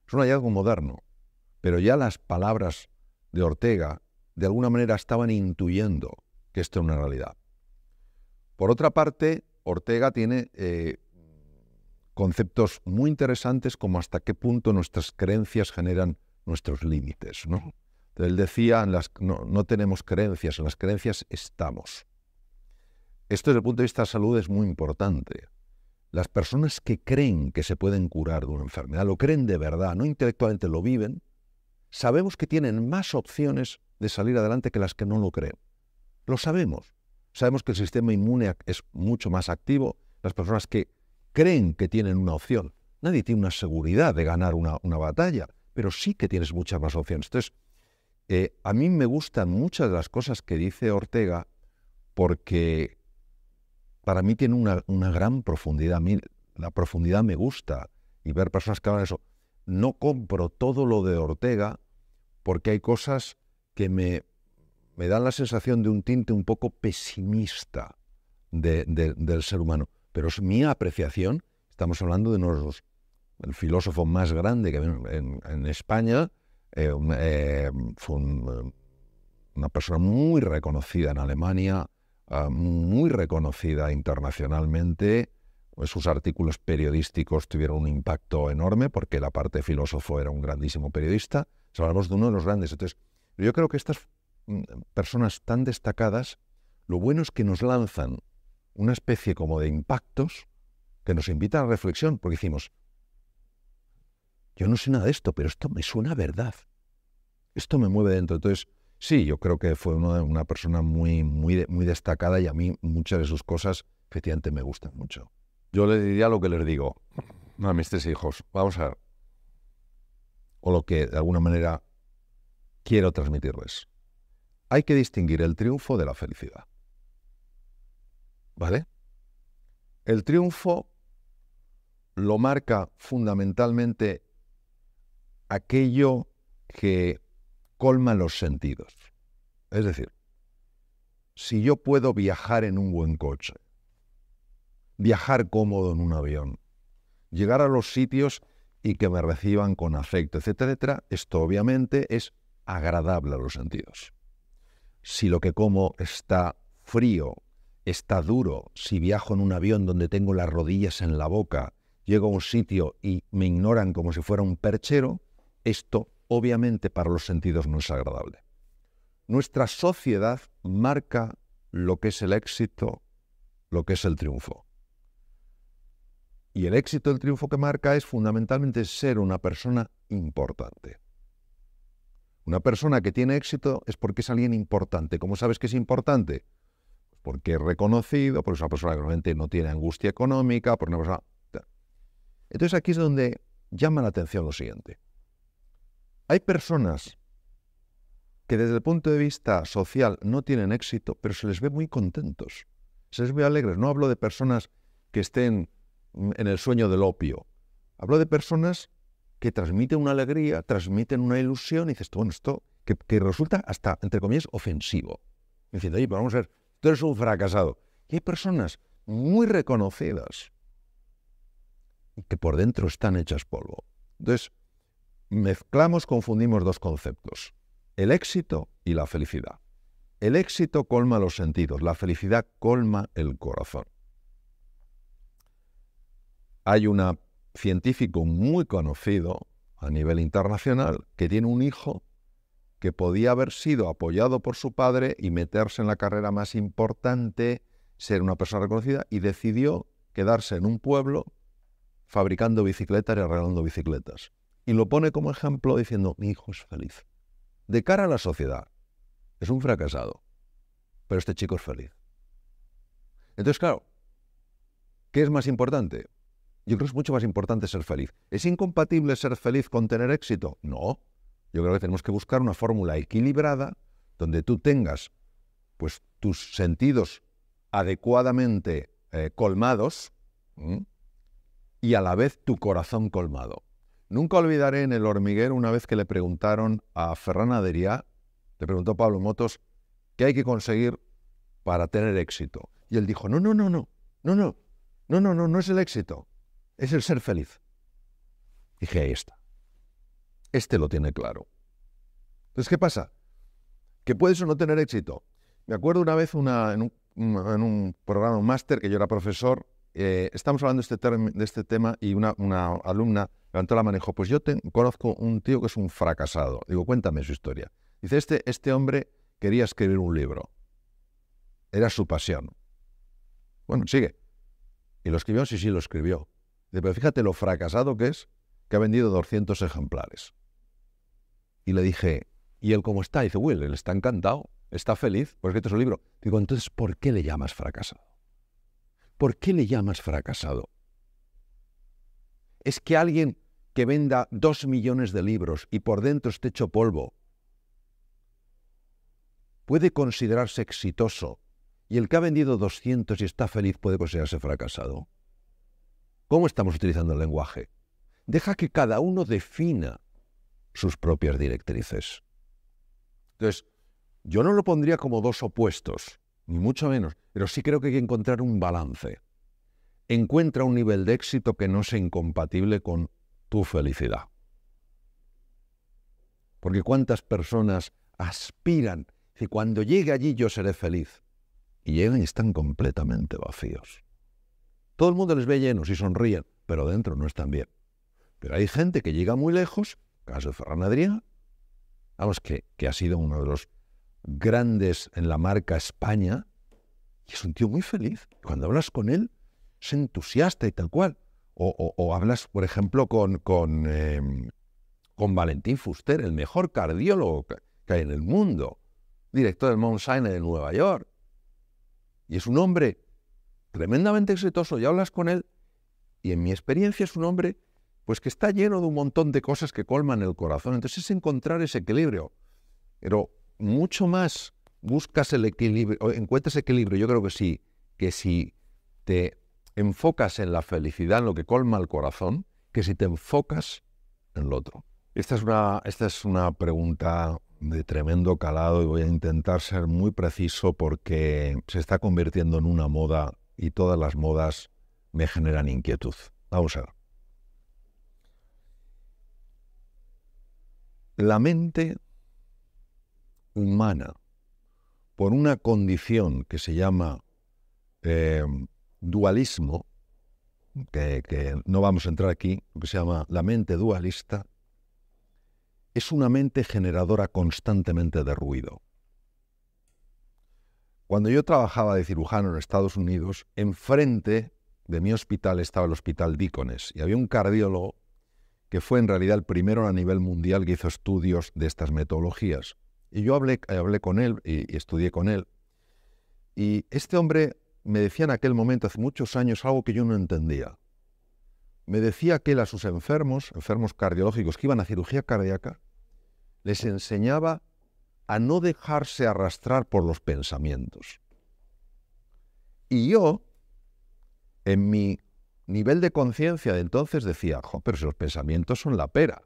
Es un hallazgo moderno, pero ya las palabras de Ortega de alguna manera estaban intuyendo que esto es una realidad. Por otra parte, Ortega tiene eh, conceptos muy interesantes como hasta qué punto nuestras creencias generan nuestros límites. ¿no? Él decía, no tenemos creencias, en las creencias estamos. Esto desde el punto de vista de salud es muy importante. Las personas que creen que se pueden curar de una enfermedad, lo creen de verdad, no intelectualmente lo viven, sabemos que tienen más opciones de salir adelante que las que no lo creen. Lo sabemos. Sabemos que el sistema inmune es mucho más activo. Las personas que creen que tienen una opción. Nadie tiene una seguridad de ganar una, batalla, pero sí que tienes muchas más opciones. Entonces, eh, a mí me gustan muchas de las cosas que dice Ortega porque para mí tiene una, gran profundidad. la profundidad me gusta y ver personas que hablan eso. No compro todo lo de Ortega porque hay cosas que me, me dan la sensación de un tinte un poco pesimista del ser humano. Pero es mi apreciación. Estamos hablando de uno de el filósofo más grande que en, en España. Eh, eh, fue eh, una persona muy reconocida en Alemania Ah, muy reconocida internacionalmente. Pues sus artículos periodísticos tuvieron un impacto enorme porque la parte filósofo era un grandísimo periodista. hablamos de uno de los grandes. Entonces, yo creo que estas mm, personas tan destacadas, lo bueno es que nos lanzan una especie como de impactos que nos invitan a reflexión, porque decimos, yo no sé nada de esto, pero esto me suena a verdad. Esto me mueve dentro. Entonces, Sí, yo creo que fue una, persona muy, muy, muy destacada y a mí muchas de sus cosas efectivamente me gustan mucho. Yo le diría lo que les digo a mis tres hijos. Vamos a ver. O lo que de alguna manera quiero transmitirles. Hay que distinguir el triunfo de la felicidad. ¿Vale? El triunfo lo marca fundamentalmente aquello que colma los sentidos. Es decir, si yo puedo viajar en un buen coche, viajar cómodo en un avión, llegar a los sitios y que me reciban con afecto, etcétera, etcétera, esto obviamente es agradable a los sentidos. Si lo que como está frío, está duro, si viajo en un avión donde tengo las rodillas en la boca, llego a un sitio y me ignoran como si fuera un perchero, esto obviamente para los sentidos no es agradable. Nuestra sociedad marca lo que es el éxito, lo que es el triunfo. Y el éxito, el triunfo que marca es fundamentalmente ser una persona importante. Una persona que tiene éxito es porque es alguien importante. ¿Cómo sabes que es importante? Pues porque es reconocido, porque es una persona que realmente no tiene angustia económica, por una Entonces aquí es donde llama la atención lo siguiente. Hay personas que desde el punto de vista social no tienen éxito, pero se les ve muy contentos, se les ve alegres. No hablo de personas que estén mm, en el sueño del opio. Hablo de personas que transmiten una alegría, transmiten una ilusión y dices, bueno, esto que, resulta hasta, entre comillas, ofensivo. Diciendo, oye, pero vamos a ver, tú eres un fracasado. Y hay personas muy reconocidas que por dentro están hechas polvo. Entonces, mezclamos, confundimos dos conceptos, el éxito y la felicidad. El éxito colma los sentidos, la felicidad colma el corazón. Hay un científico muy conocido a nivel internacional que tiene un hijo que podía haber sido apoyado por su padre y meterse en la carrera más importante, ser una persona reconocida, y decidió quedarse en un pueblo fabricando bicicletas y arreglando bicicletas y lo pone como ejemplo diciendo, mi hijo es feliz. De cara a la sociedad, es un fracasado, pero este chico es feliz. Entonces, claro, ¿qué es más importante? Yo creo que es mucho más importante ser feliz. ¿Es incompatible ser feliz con tener éxito? No. Yo creo que tenemos que buscar una fórmula equilibrada donde tú tengas pues, tus sentidos adecuadamente eh, colmados y a la vez tu corazón colmado. Nunca olvidaré en el hormiguero una vez que le preguntaron a Ferran Adrià, le preguntó Pablo Motos, ¿qué hay que conseguir para tener éxito? Y él dijo, no, no, no, no, no, no, no, no, no, no es el éxito, es el ser feliz. Dije, ahí está. Este lo tiene claro. Entonces, ¿qué pasa? Que puedes o no tener éxito. Me acuerdo una vez en, un, en un programa, un máster, que yo era profesor, eh, estamos hablando de este, este tema y una, alumna levantó la mano y dijo, pues yo conozco un tío que es un fracasado. Digo, cuéntame su historia. Dice, este, este hombre quería escribir un libro. Era su pasión. Bueno, sigue. Y lo escribió, sí, sí, lo escribió. Dice, pero fíjate lo fracasado que es, que ha vendido 200 ejemplares. Y le dije, ¿y él cómo está? dice, Will, él está encantado, está feliz, porque escrito es libro. Digo, entonces, ¿por qué le llamas fracasado? ¿por qué le llamas fracasado? ¿Es que alguien que venda dos millones de libros y por dentro esté hecho polvo puede considerarse exitoso y el que ha vendido 200 y está feliz puede considerarse fracasado? ¿Cómo estamos utilizando el lenguaje? Deja que cada uno defina sus propias directrices. Entonces, yo no lo pondría como dos opuestos ni mucho menos, pero sí creo que hay que encontrar un balance. Encuentra un nivel de éxito que no sea incompatible con tu felicidad. Porque cuántas personas aspiran, que cuando llegue allí yo seré feliz, y llegan y están completamente vacíos. Todo el mundo les ve llenos y sonríen, pero dentro no están bien. Pero hay gente que llega muy lejos, caso de Ferran Adrià, los que, que ha sido uno de los grandes en la marca España, y es un tío muy feliz. Cuando hablas con él, es entusiasta y tal cual. O, hablas, por ejemplo, con, con, em, con, Valentín Fuster, el mejor cardiólogo que hay en el mundo, director del Mount Sinai de Nueva York. Y es un hombre tremendamente exitoso y hablas con él, y en mi experiencia es un hombre pues que está lleno de un montón de cosas que colman el corazón. Entonces es encontrar ese equilibrio. Pero mucho más buscas el equilibrio, encuentras equilibrio, yo creo que sí, que si te enfocas en la felicidad, en lo que colma el corazón, que si te enfocas en lo otro. Esta es una, esta es una pregunta de tremendo calado y voy a intentar ser muy preciso porque se está convirtiendo en una moda y todas las modas me generan inquietud. Vamos a ver. La mente humana por una condición que se llama eh, dualismo, que, no vamos a entrar aquí, que se llama la mente dualista, es una mente generadora constantemente de ruido. Cuando yo trabajaba de cirujano en Estados Unidos, enfrente de mi hospital estaba el hospital Dícones y había un cardiólogo que fue en realidad el primero a nivel mundial que hizo estudios de estas metodologías. Y yo hablé, eh, con él y, estudié con él. Y este hombre me decía en aquel momento, hace muchos años, algo que yo no entendía. Me decía que él a sus enfermos, enfermos cardiológicos que iban a cirugía cardíaca, les enseñaba a no dejarse arrastrar por los pensamientos. Y yo, en mi nivel de conciencia de entonces, decía, jo, pero si los pensamientos son la pera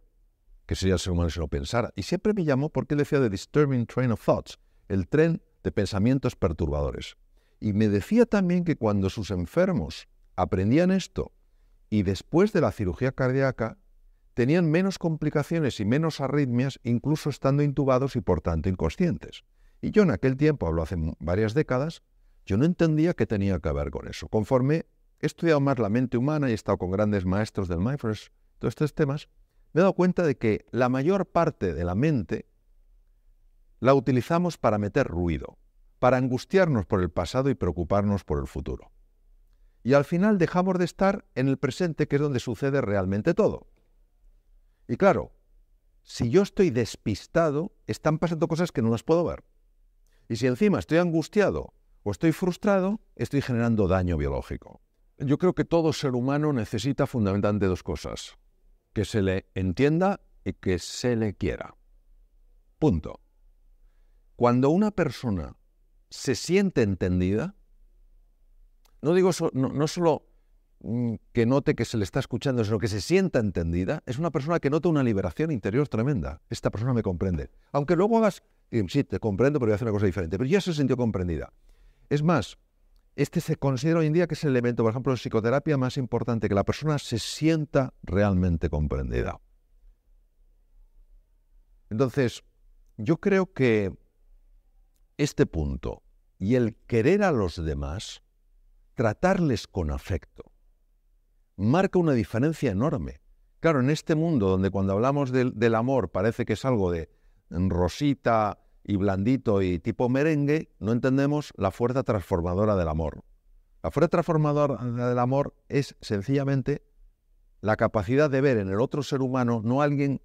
que sería el ser humano si lo pensara. Y siempre me llamó porque él decía de Disturbing Train of Thoughts, el tren de pensamientos perturbadores. Y me decía también que cuando sus enfermos aprendían esto y después de la cirugía cardíaca, tenían menos complicaciones y menos arritmias, incluso estando intubados y por tanto inconscientes. Y yo en aquel tiempo, hablo hace varias décadas, yo no entendía qué tenía que ver con eso. Conforme he estudiado más la mente humana y he estado con grandes maestros del mindfulness, todos estos temas, me he dado cuenta de que la mayor parte de la mente la utilizamos para meter ruido, para angustiarnos por el pasado y preocuparnos por el futuro. Y al final dejamos de estar en el presente, que es donde sucede realmente todo. Y claro, si yo estoy despistado, están pasando cosas que no las puedo ver. Y si encima estoy angustiado o estoy frustrado, estoy generando daño biológico. Yo creo que todo ser humano necesita fundamentalmente dos cosas que se le entienda y que se le quiera. Punto. Cuando una persona se siente entendida, no digo no, solo mm, que note que se le está escuchando, sino que se sienta entendida, es una persona que nota una liberación interior tremenda. Esta persona me comprende. Aunque luego hagas, sí, te comprendo, pero voy a hacer una cosa diferente. Pero ya se sintió comprendida. Es más, este se considera hoy en día que es el elemento, por ejemplo, de psicoterapia más importante, que la persona se sienta realmente comprendida. Entonces, yo creo que este punto y el querer a los demás, tratarles con afecto, marca una diferencia enorme. Claro, en este mundo donde cuando hablamos del, del amor parece que es algo de rosita, y blandito y tipo merengue, no entendemos la fuerza transformadora del amor. La fuerza transformadora del amor es sencillamente la capacidad de ver en el otro ser humano no alguien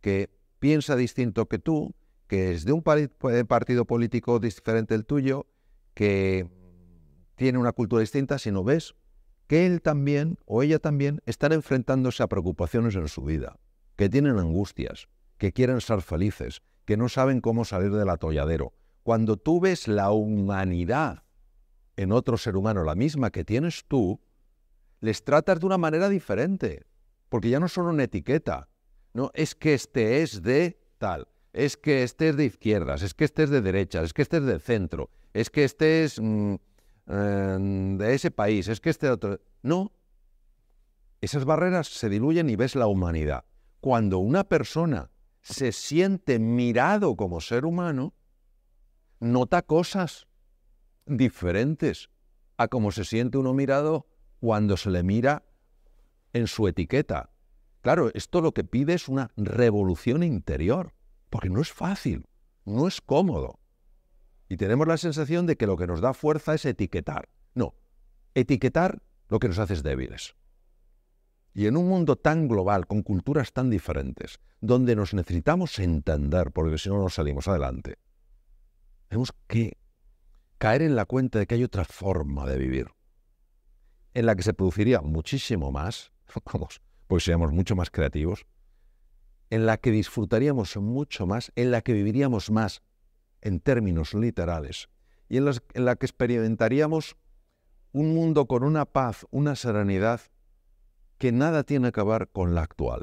que piensa distinto que tú, que es de un eh, partido político diferente del tuyo, que tiene una cultura distinta, sino ves que él también o ella también están enfrentándose a preocupaciones en su vida, que tienen angustias, que quieren ser felices, que no saben cómo salir del atolladero. Cuando tú ves la humanidad en otro ser humano, la misma que tienes tú, les tratas de una manera diferente, porque ya no son una etiqueta. No, es que este es de tal, es que este es de izquierdas, es que este es de derechas, es que este es de centro, es que este es mm, em, de ese país, es que este otro. No. Esas barreras se diluyen y ves la humanidad. Cuando una persona se siente mirado como ser humano, nota cosas diferentes a cómo se siente uno mirado cuando se le mira en su etiqueta. Claro, esto lo que pide es una revolución interior, porque no es fácil, no es cómodo. Y tenemos la sensación de que lo que nos da fuerza es etiquetar. No, etiquetar lo que nos hace es débiles. Y en un mundo tan global, con culturas tan diferentes, donde nos necesitamos entender, porque si no, no salimos adelante, tenemos que caer en la cuenta de que hay otra forma de vivir, en la que se produciría muchísimo más, vamos, porque seríamos mucho más creativos, en la que disfrutaríamos mucho más, en la que viviríamos más, en términos literales, y en la que experimentaríamos un mundo con una paz, una serenidad que nada tiene que ver con la actual.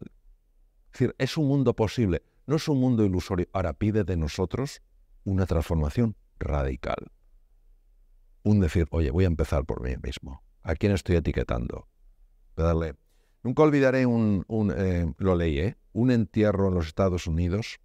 Es decir, es un mundo posible, no es un mundo ilusorio. Ahora pide de nosotros una transformación radical. Un decir, oye, voy a empezar por mí mismo. ¿A quién estoy etiquetando? Nunca olvidaré un, eh, lo leí, ¿eh? un entierro en los Estados Unidos,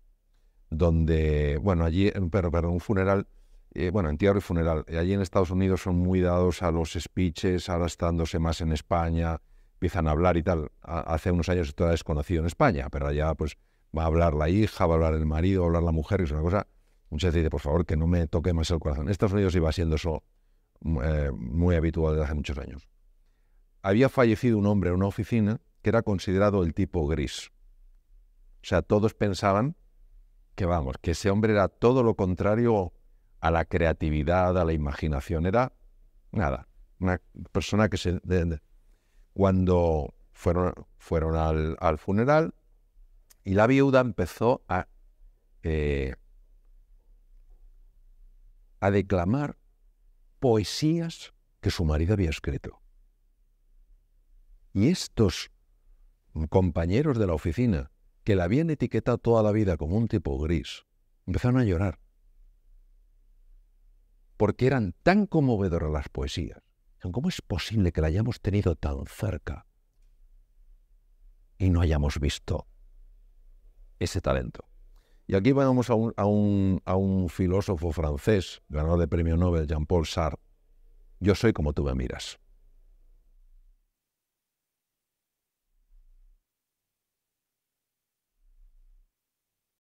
donde, bueno, allí, pero, un funeral, eh, bueno, entierro y funeral. Allí en Estados Unidos son muy dados a los speeches, ahora estándose más en España, empiezan a hablar y tal. Hace unos años esto era desconocido en España, pero allá pues va a hablar la hija, va a hablar el marido, va a hablar la mujer, y es una cosa. un veces dice, por favor, que no me toque más el corazón. En Estados Unidos iba siendo eso mm, eh, muy habitual desde hace muchos años. Había fallecido un hombre en una oficina que era considerado el tipo gris. O sea, todos pensaban que, vamos, que ese hombre era todo lo contrario a la creatividad, a la imaginación. Era nada, una persona que se... Cuando fueron, fueron al, funeral y la viuda empezó a, eh, a declamar poesías que su marido había escrito. Y estos compañeros de la oficina, que la habían etiquetado toda la vida como un tipo gris, empezaron a llorar. Porque eran tan conmovedoras las poesías ¿Cómo es posible que la hayamos tenido tan cerca y no hayamos visto ese talento? Y aquí vamos a un, filósofo francés, ganador de premio Nobel, Jean-Paul Sartre. Yo soy como tú me miras.